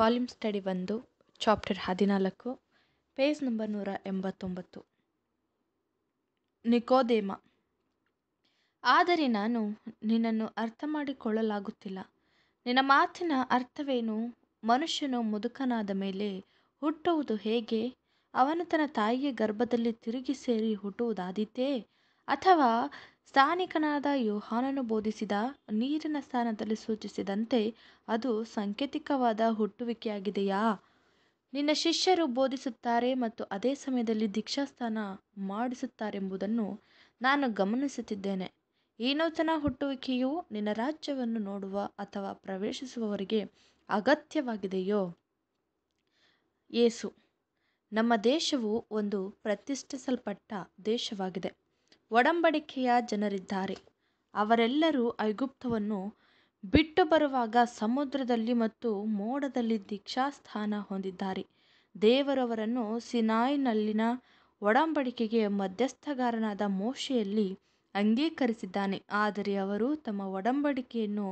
Volume study ಒಂದು chapter ಹದಿನಾಲ್ಕು page number ನೂರ ಎಂಬತ್ತೊಂಬತ್ತು ನಿಕೋದೇಮ ಆದರೆ ನಾನು ನಿನ್ನನ್ನು ಅರ್ಥ ಮಾಡಿಕೊಳ್ಳಲಾಗುತ್ತಿಲ್ಲ ನಿನ್ನ ಮಾತಿನ ಅರ್ಥವೇನು ಮನುಷ್ಯನು ಮುದುಕನಾದ ಮೇಲೆ ಹುಟ್ಟುವುದು ಹೇಗೆ ಅವನು ತನ್ನ ತಾಯಿಯ ಗರ್ಭದಲ್ಲಿ ತಿರುಗಿ ಸೇರಿ ಹುಟ್ಟುವುದಾದೀತೆ ಅಥವಾ ಸ್ಥಾನಿಕನಾದ ಯೋಹಾನನು ಬೋಧಿಸಿದ ನೀರಿನ ಸ್ಥಾನದಲ್ಲಿ ಸೂಚಿಸಿದಂತೆ ಅದು ಸಾಂಕೇತಿಕವಾದ ಹುಟ್ಟುವಿಕೆಯಾಗಿದೆಯಾ ನಿನ್ನ ಶಿಷ್ಯರು ಬೋಧಿಸುತ್ತಾರೆ ಮತ್ತು ಅದೇ ಸಮಯದಲ್ಲಿ ದೀಕ್ಷಾಸ್ಥಾನ ಮಾಡಿಸುತ್ತಾರೆಂಬುದನ್ನು ನಾನು ಗಮನಿಸುತ್ತಿದ್ದೇನೆ ಈ ನೂತನ ಹುಟ್ಟುವಿಕೆಯು ನಿನ್ನ ರಾಜ್ಯವನ್ನು ನೋಡುವ ಅಥವಾ ಪ್ರವೇಶಿಸುವವರಿಗೆ ಅಗತ್ಯವಾಗಿದೆಯೋ ಯೇಸು ನಮ್ಮ ದೇಶವು ಒಂದು ಪ್ರತಿಷ್ಠಿಸಲ್ಪಟ್ಟ ದೇಶವಾಗಿದೆ ಒಡಂಬಡಿಕೆಯ ಜನರಿದ್ದಾರೆ ಅವರೆಲ್ಲರೂ ಐಗುಪ್ತವನ್ನು ಬಿಟ್ಟು ಬರುವಾಗ ಸಮುದ್ರದಲ್ಲಿ ಮತ್ತು ಮೋಡದಲ್ಲಿ ಸ್ಥಾನ ಹೊಂದಿದ್ದಾರೆ ದೇವರವರನ್ನು ಸಿನಾಯ್ನಲ್ಲಿನ ಒಡಂಬಡಿಕೆಗೆ ಮಧ್ಯಸ್ಥಗಾರನಾದ ಮೋಶೆಯಲ್ಲಿ ಅಂಗೀಕರಿಸಿದ್ದಾನೆ ಆದರೆ ಅವರು ತಮ್ಮ ಒಡಂಬಡಿಕೆಯನ್ನು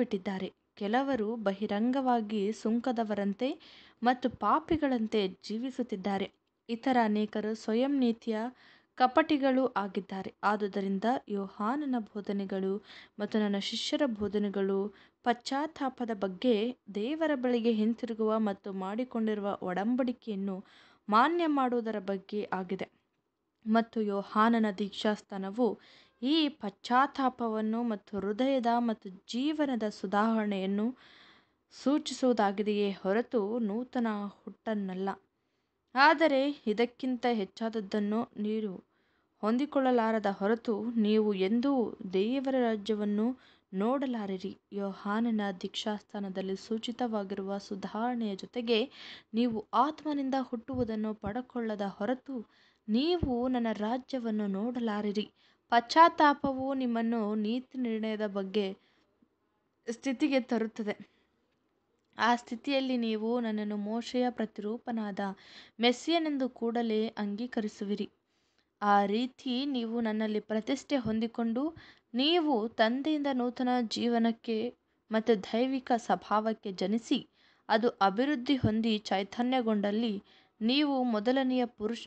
ಬಿಟ್ಟಿದ್ದಾರೆ ಕೆಲವರು ಬಹಿರಂಗವಾಗಿ ಸುಂಕದವರಂತೆ ಮತ್ತು ಪಾಪಿಗಳಂತೆ ಜೀವಿಸುತ್ತಿದ್ದಾರೆ ಇತರ ಅನೇಕರು ಸ್ವಯಂ ನೀತಿಯ ಕಪಟಿಗಳು ಆಗಿದ್ದಾರೆ ಆದುದರಿಂದ ಯೋಹಾನನ ಬೋಧನೆಗಳು ಮತ್ತು ನನ್ನ ಶಿಷ್ಯರ ಬೋಧನೆಗಳು ಪಶ್ಚಾತ್ತಾಪದ ಬಗ್ಗೆ ದೇವರ ಬಳಿಗೆ ಹಿಂತಿರುಗುವ ಮತ್ತು ಮಾಡಿಕೊಂಡಿರುವ ಒಡಂಬಡಿಕೆಯನ್ನು ಮಾನ್ಯ ಮಾಡುವುದರ ಬಗ್ಗೆ ಆಗಿದೆ ಮತ್ತು ಯೋಹಾನನ ದೀಕ್ಷಾಸ್ಥಾನವು ಈ ಪಶ್ಚಾತ್ತಾಪವನ್ನು ಮತ್ತು ಹೃದಯದ ಮತ್ತು ಜೀವನದ ಸುಧಾರಣೆಯನ್ನು ಸೂಚಿಸುವುದಾಗಿದೆಯೇ ಹೊರತು ನೂತನ ಹುಟ್ಟನ್ನಲ್ಲ ಆದರೆ ಇದಕ್ಕಿಂತ ಹೆಚ್ಚಾದದ್ದನ್ನು ನೀರು ಹೊಂದಿಕೊಳ್ಳಲಾರದ ಹೊರತು ನೀವು ಎಂದೂ ದೇವರ ರಾಜ್ಯವನ್ನು ನೋಡಲಾರಿರಿ ಯೋಹಾನನ ದೀಕ್ಷಾಸ್ಥಾನದಲ್ಲಿ ಸೂಚಿತವಾಗಿರುವ ಸುಧಾರಣೆಯ ಜೊತೆಗೆ ನೀವು ಆತ್ಮನಿಂದ ಹುಟ್ಟುವುದನ್ನು ಪಡಕೊಳ್ಳದ ಹೊರತು ನೀವು ನನ್ನ ರಾಜ್ಯವನ್ನು ನೋಡಲಾರಿರಿ ಪಶ್ಚಾತ್ತಾಪವು ನಿಮ್ಮನ್ನು ನೀತಿ ನಿರ್ಣಯದ ಬಗ್ಗೆ ಸ್ಥಿತಿಗೆ ತರುತ್ತದೆ ಆ ಸ್ಥಿತಿಯಲ್ಲಿ ನೀವು ನನ್ನನ್ನು ಮೋಶೆಯ ಪ್ರತಿರೂಪನಾದ ಮೆಸ್ಸಿಯನೆಂದು ಕೂಡಲೇ ಅಂಗೀಕರಿಸುವಿರಿ ಆ ರೀತಿ ನೀವು ನನ್ನಲ್ಲಿ ಪ್ರತಿಷ್ಠೆ ಹೊಂದಿಕೊಂಡು ನೀವು ತಂದೆಯಿಂದ ನೂತನ ಜೀವನಕ್ಕೆ ಮತ್ತು ದೈವಿಕ ಸ್ವಭಾವಕ್ಕೆ ಜನಿಸಿ ಅದು ಅಭಿವೃದ್ಧಿ ಹೊಂದಿ ಚೈತನ್ಯಗೊಂಡಲ್ಲಿ ನೀವು ಮೊದಲನೆಯ ಪುರುಷ್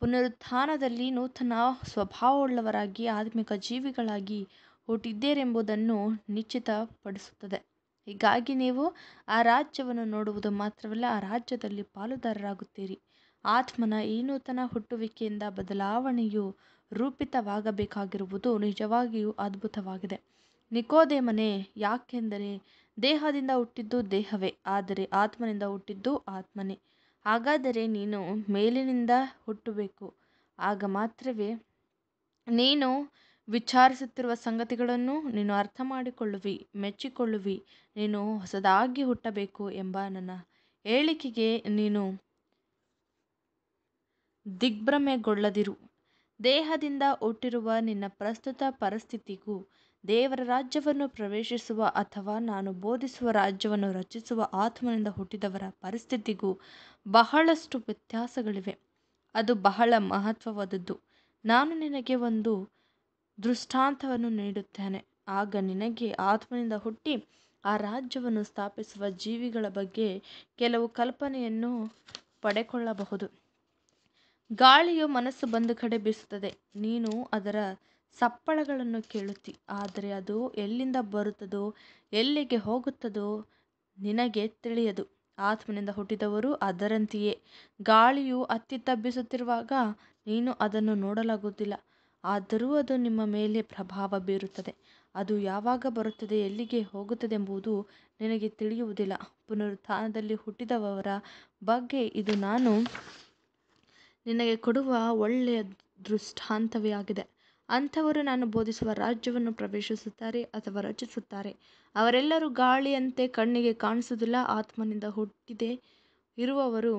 ಪುನರುತ್ಥಾನದಲ್ಲಿ ನೂತನ ಸ್ವಭಾವವುಳ್ಳವರಾಗಿ ಆತ್ಮಿಕ ಜೀವಿಗಳಾಗಿ ಹುಟ್ಟಿದ್ದೀರೆಂಬುದನ್ನು ನಿಶ್ಚಿತಪಡಿಸುತ್ತದೆ ಹೀಗಾಗಿ ನೀವು ಆ ರಾಜ್ಯವನ್ನು ನೋಡುವುದು ಮಾತ್ರವಲ್ಲ ಆ ರಾಜ್ಯದಲ್ಲಿ ಪಾಲುದಾರರಾಗುತ್ತೀರಿ ಆತ್ಮನ ಈ ನೂತನ ಹುಟ್ಟುವಿಕೆಯಿಂದ ಬದಲಾವಣೆಯು ರೂಪಿತವಾಗಬೇಕಾಗಿರುವುದು ನಿಜವಾಗಿಯೂ ಅದ್ಭುತವಾಗಿದೆ ನಿಕೋದೇಮನೆ ಯಾಕೆಂದರೆ ದೇಹದಿಂದ ಹುಟ್ಟಿದ್ದು ದೇಹವೇ ಆದರೆ ಆತ್ಮನಿಂದ ಹುಟ್ಟಿದ್ದು ಆತ್ಮನೇ ಹಾಗಾದರೆ ನೀನು ಮೇಲಿನಿಂದ ಹುಟ್ಟಬೇಕು ಆಗ ಮಾತ್ರವೇ ನೀನು ವಿಚಾರಿಸುತ್ತಿರುವ ಸಂಗತಿಗಳನ್ನು ನೀನು ಅರ್ಥ ಮಾಡಿಕೊಳ್ಳುವಿ ಮೆಚ್ಚಿಕೊಳ್ಳುವಿ ನೀನು ಹೊಸದಾಗಿ ಹುಟ್ಟಬೇಕು ಎಂಬ ನನ್ನ ಹೇಳಿಕೆಗೆ ನೀನು ದಿಗ್ಭ್ರಮೆಗೊಳ್ಳದಿರು. ದೇಹದಿಂದ ಹುಟ್ಟಿರುವ ನಿನ್ನ ಪ್ರಸ್ತುತ ಪರಿಸ್ಥಿತಿಗೂ ದೇವರ ರಾಜ್ಯವನ್ನು ಪ್ರವೇಶಿಸುವ ಅಥವಾ ನಾನು ಬೋಧಿಸುವ ರಾಜ್ಯವನ್ನು ರಚಿಸುವ ಆತ್ಮನಿಂದ ಹುಟ್ಟಿದವರ ಪರಿಸ್ಥಿತಿಗೂ ಬಹಳಷ್ಟು ವ್ಯತ್ಯಾಸಗಳಿವೆ. ಅದು ಬಹಳ ಮಹತ್ವವಾದದ್ದು. ನಾನು ನಿನಗೆ ಒಂದು ದೃಷ್ಟಾಂತವನ್ನು ನೀಡುತ್ತೇನೆ, ಆಗ ನಿನಗೆ ಆತ್ಮನಿಂದ ಹುಟ್ಟಿ ಆ ರಾಜ್ಯವನ್ನು ಸ್ಥಾಪಿಸುವ ಜೀವಿಗಳ ಬಗ್ಗೆ ಕೆಲವು ಕಲ್ಪನೆಯನ್ನು ಪಡೆಕೊಳ್ಳಬಹುದು ಗಾಳಿಯು ಮನಸ್ಸು ಬಂದು ಕಡೆ ಬೀಸುತ್ತದೆ ನೀನು ಅದರ ಸಪ್ಪಳಗಳನ್ನು ಕೇಳುತ್ತಿ ಆದರೆ ಅದು ಎಲ್ಲಿಂದ ಬರುತ್ತದೋ ಎಲ್ಲಿಗೆ ಹೋಗುತ್ತದೋ ನಿನಗೆ ತಿಳಿಯದು ಆತ್ಮನಿಂದ ಹುಟ್ಟಿದವರು ಅದರಂತೆಯೇ ಗಾಳಿಯು ಅತ್ತಿತ್ತ ಬೀಸುತ್ತಿರುವಾಗ ನೀನು ಅದನ್ನು ನೋಡಲಾಗುವುದಿಲ್ಲ ಆದರೂ ಅದು ನಿಮ್ಮ ಮೇಲೆ ಪ್ರಭಾವ ಬೀರುತ್ತದೆ ಅದು ಯಾವಾಗ ಬರುತ್ತದೆ ಎಲ್ಲಿಗೆ ಹೋಗುತ್ತದೆ ಎಂಬುದು ನಿನಗೆ ತಿಳಿಯುವುದಿಲ್ಲ ಪುನರುತ್ಥಾನದಲ್ಲಿ ಹುಟ್ಟಿದವರ ಬಗ್ಗೆ ಇದು ನಾನು ನಿನಗೆ ಕೊಡುವ ಒಳ್ಳೆಯ ದೃಷ್ಟಾಂತವೇ ಆಗಿದೆ ಅಂಥವರು ನಾನು ಬೋಧಿಸುವ ರಾಜ್ಯವನ್ನು ಪ್ರವೇಶಿಸುತ್ತಾರೆ ಅಥವಾ ರಚಿಸುತ್ತಾರೆ ಅವರೆಲ್ಲರೂ ಗಾಳಿಯಂತೆ ಕಣ್ಣಿಗೆ ಕಾಣಿಸುವುದಿಲ್ಲ ಆತ್ಮನಿಂದ ಹುಟ್ಟಿದೆ ಇರುವವರು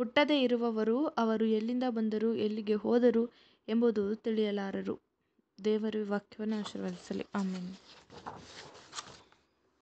ಹುಟ್ಟದೇ ಇರುವವರು ಅವರು ಎಲ್ಲಿಂದ ಬಂದರು ಎಲ್ಲಿಗೆ ಹೋದರು ಎಂಬುದು ತಿಳಿಯಲಾರರು ದೇವರು ವಾಕ್ಯವನ್ನು ಆಶೀರ್ವದಿಸಲಿ ಆಮೇಲೆ